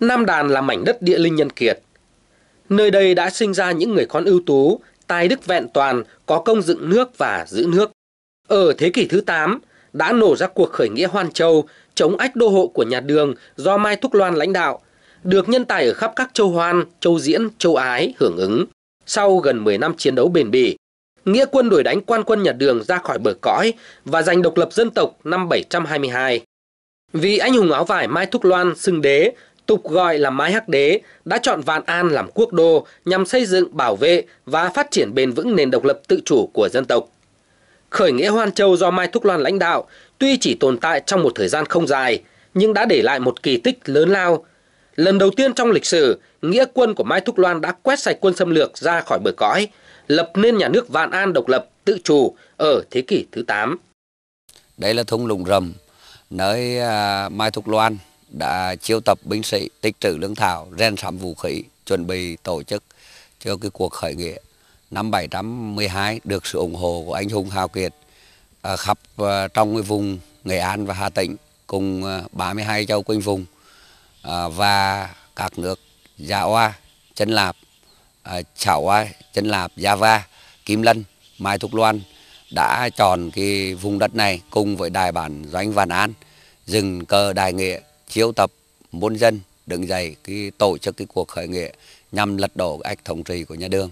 Nam Đàn là mảnh đất địa linh nhân kiệt. Nơi đây đã sinh ra những người con ưu tú, tài đức vẹn toàn, có công dựng nước và giữ nước. Ở thế kỷ thứ 8, đã nổ ra cuộc khởi nghĩa Hoan Châu chống ách đô hộ của nhà Đường do Mai Thúc Loan lãnh đạo, được nhân tài ở khắp các châu Hoan, châu Diễn, châu Ái hưởng ứng. Sau gần 10 năm chiến đấu bền bỉ, nghĩa quân đuổi đánh quan quân nhà Đường ra khỏi bờ cõi và giành độc lập dân tộc năm 722. Vì anh hùng áo vải Mai Thúc Loan xưng đế tục gọi là Mai Hắc Đế, đã chọn Vạn An làm quốc đô nhằm xây dựng, bảo vệ và phát triển bền vững nền độc lập tự chủ của dân tộc. Khởi nghĩa Hoan Châu do Mai Thúc Loan lãnh đạo tuy chỉ tồn tại trong một thời gian không dài, nhưng đã để lại một kỳ tích lớn lao. Lần đầu tiên trong lịch sử, nghĩa quân của Mai Thúc Loan đã quét sạch quân xâm lược ra khỏi bờ cõi, lập nên nhà nước Vạn An độc lập, tự chủ ở thế kỷ thứ 8. Đây là thung lũng rầm, nơi à, Mai Thúc Loan đã chiêu tập binh sĩ tích trữ lương thảo rèn sắm vũ khí chuẩn bị tổ chức cho cái cuộc khởi nghĩa năm 712 được sự ủng hộ của anh hùng hào kiệt à, khắp à, trong cái vùng Nghệ An và Hà Tĩnh cùng à, 32 châu quanh vùng à, và các nước Gia Oa, Chân Lạp, à, Chảo Oa, Chân Lạp, Java, Kim Lân, Mai Thúc Loan đã chọn cái vùng đất này cùng với đài bản Doanh Vạn An dừng cờ đại nghĩa triệu tập muôn dân đứng dậy cái tổ chức cái cuộc khởi nghĩa nhằm lật đổ ách thống trị của nhà Đường.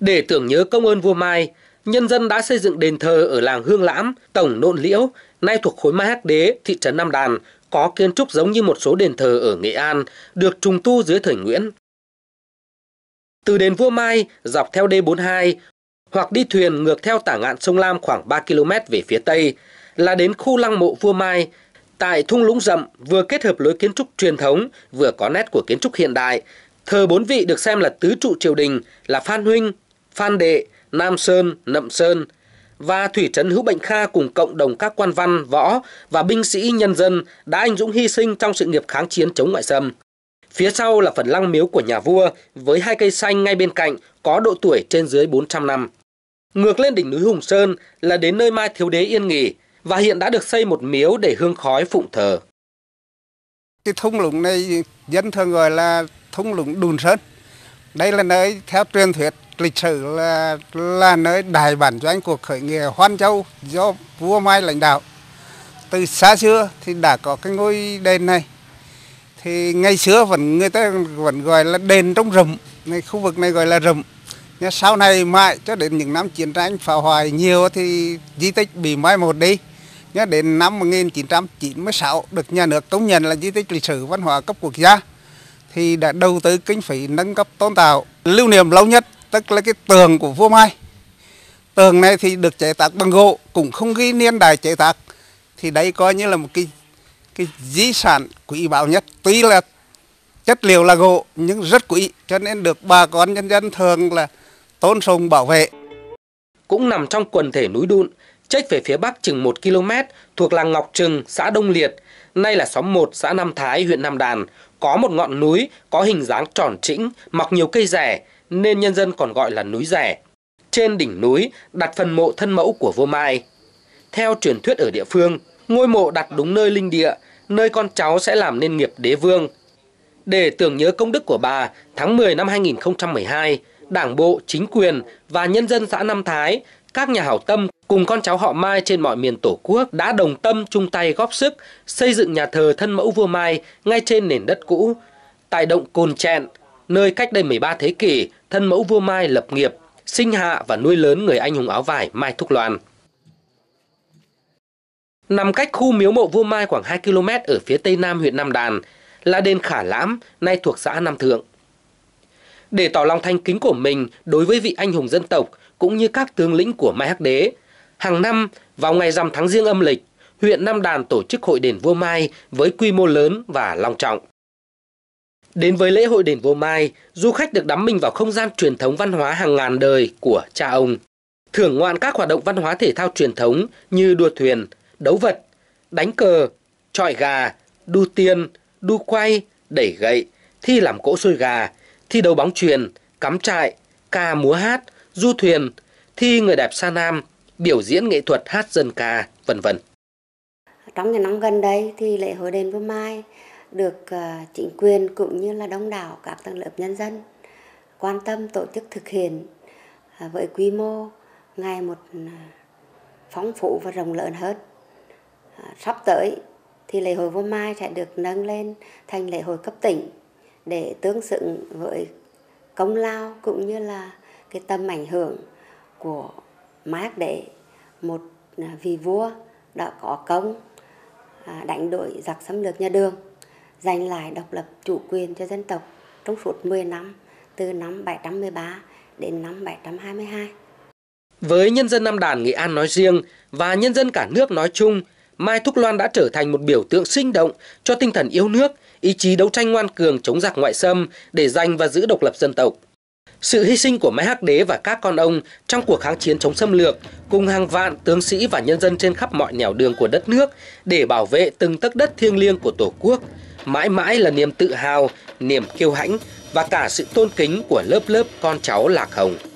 Để tưởng nhớ công ơn vua Mai, nhân dân đã xây dựng đền thờ ở làng Hương Lãm, Tổng nộn Liễu, nay thuộc khối mai Hắc Đế, thị trấn Nam Đàn, có kiến trúc giống như một số đền thờ ở Nghệ An, được trùng tu dưới thời Nguyễn. Từ đền Vua Mai, dọc theo D42, hoặc đi thuyền ngược theo tả ngạn sông Lam khoảng 3 km về phía Tây, là đến khu lăng mộ Vua Mai, Tại thung lũng rậm vừa kết hợp lối kiến trúc truyền thống vừa có nét của kiến trúc hiện đại, thờ bốn vị được xem là tứ trụ triều đình là Phan Huynh, Phan Đệ, Nam Sơn, Nậm Sơn và Thủy Trấn Hữu Bệnh Kha cùng cộng đồng các quan văn, võ và binh sĩ nhân dân đã anh dũng hy sinh trong sự nghiệp kháng chiến chống ngoại xâm. Phía sau là phần lăng miếu của nhà vua với hai cây xanh ngay bên cạnh có độ tuổi trên dưới 400 năm. Ngược lên đỉnh núi Hùng Sơn là đến nơi Mai Thiếu Đế yên nghỉ, và hiện đã được xây một miếu để hương khói phụng thờ. Cái thung lũng này dân thường gọi là thung lũng Đùn Sơn. Đây là nơi theo truyền thuyết lịch sử là là nơi đại bản doanh cuộc khởi nghĩa Hoan Châu do vua Mai lãnh đạo. Từ xa xưa thì đã có cái ngôi đền này. Thì ngày xưa vẫn người ta vẫn gọi là đền trong rừng, này khu vực này gọi là rừng. Nhưng sau này mãi cho đến những năm chiến tranh phá hoại nhiều thì di tích bị mai một đi. Nhớ đến năm 1996 được nhà nước công nhận là di tích lịch sử văn hóa cấp quốc gia thì đã đầu tư kinh phí nâng cấp tôn tạo lưu niệm lâu nhất tức là cái tường của vua Mai. Tường này thì được chế tác bằng gỗ cũng không ghi niên đại chế tác thì đây coi như là một cái cái di sản quý báu nhất tuy là chất liệu là gỗ nhưng rất quý cho nên được bà con nhân dân thường là tôn sùng bảo vệ. Cũng nằm trong quần thể núi đun, trách về phía bắc chừng 1 km thuộc làng Ngọc Trừng, xã Đông Liệt, nay là xóm 1 xã Nam Thái, huyện Nam Đàn, có một ngọn núi có hình dáng tròn trĩnh, mọc nhiều cây rẻ nên nhân dân còn gọi là núi rẻ. Trên đỉnh núi đặt phần mộ thân mẫu của Vô Mai. Theo truyền thuyết ở địa phương, ngôi mộ đặt đúng nơi linh địa, nơi con cháu sẽ làm nên nghiệp đế vương. Để tưởng nhớ công đức của bà, tháng 10 năm 2012, Đảng bộ, chính quyền và nhân dân xã Nam Thái, các nhà hảo tâm cùng con cháu họ Mai trên mọi miền Tổ quốc đã đồng tâm chung tay góp sức xây dựng nhà thờ thân mẫu vua Mai ngay trên nền đất cũ. Tại động Cồn Chẹn, nơi cách đây 13 thế kỷ, thân mẫu vua Mai lập nghiệp, sinh hạ và nuôi lớn người anh hùng áo vải Mai Thúc Loan. Nằm cách khu miếu mộ vua Mai khoảng 2 km ở phía tây nam huyện Nam Đàn, là đền Khả Lãm, nay thuộc xã Nam Thượng. Để tỏ lòng thanh kính của mình đối với vị anh hùng dân tộc cũng như các tướng lĩnh của Mai Hắc Đế, Hàng năm, vào ngày rằm tháng riêng âm lịch, huyện Nam Đàn tổ chức hội đền vua Mai với quy mô lớn và long trọng. Đến với lễ hội đền vua Mai, du khách được đắm mình vào không gian truyền thống văn hóa hàng ngàn đời của cha ông. Thưởng ngoạn các hoạt động văn hóa thể thao truyền thống như đua thuyền, đấu vật, đánh cờ, trọi gà, đu tiên, đu quay, đẩy gậy, thi làm cỗ xôi gà, thi đấu bóng truyền, cắm trại, ca múa hát, du thuyền, thi người đẹp xa nam, biểu diễn nghệ thuật hát dân ca, vân vân. Trong những năm gần đây thì lễ hội đền Vương Mai được ờ, chính quyền cũng như là đông đảo các tầng lớp nhân dân quan tâm tổ chức thực hiện ờ, với quy mô ngày một ờ, phóng phụ và rộng lớn hơn. Sắp tới thì lễ hội Vương Mai sẽ được nâng lên thành lễ hội cấp tỉnh để tương xứng với công lao cũng như là cái tầm ảnh hưởng của mác để một à, vị vua đã có công à, đánh đổi giặc xâm lược nhà Đường, giành lại độc lập chủ quyền cho dân tộc trong suốt 10 năm từ năm 713 đến năm 722. Với nhân dân Nam Đàn Nghệ An nói riêng và nhân dân cả nước nói chung, Mai Thúc Loan đã trở thành một biểu tượng sinh động cho tinh thần yêu nước, ý chí đấu tranh ngoan cường chống giặc ngoại xâm để giành và giữ độc lập dân tộc. Sự hy sinh của Mai Hắc Đế và các con ông trong cuộc kháng chiến chống xâm lược cùng hàng vạn tướng sĩ và nhân dân trên khắp mọi nẻo đường của đất nước để bảo vệ từng tấc đất thiêng liêng của Tổ quốc mãi mãi là niềm tự hào, niềm kiêu hãnh và cả sự tôn kính của lớp lớp con cháu Lạc Hồng.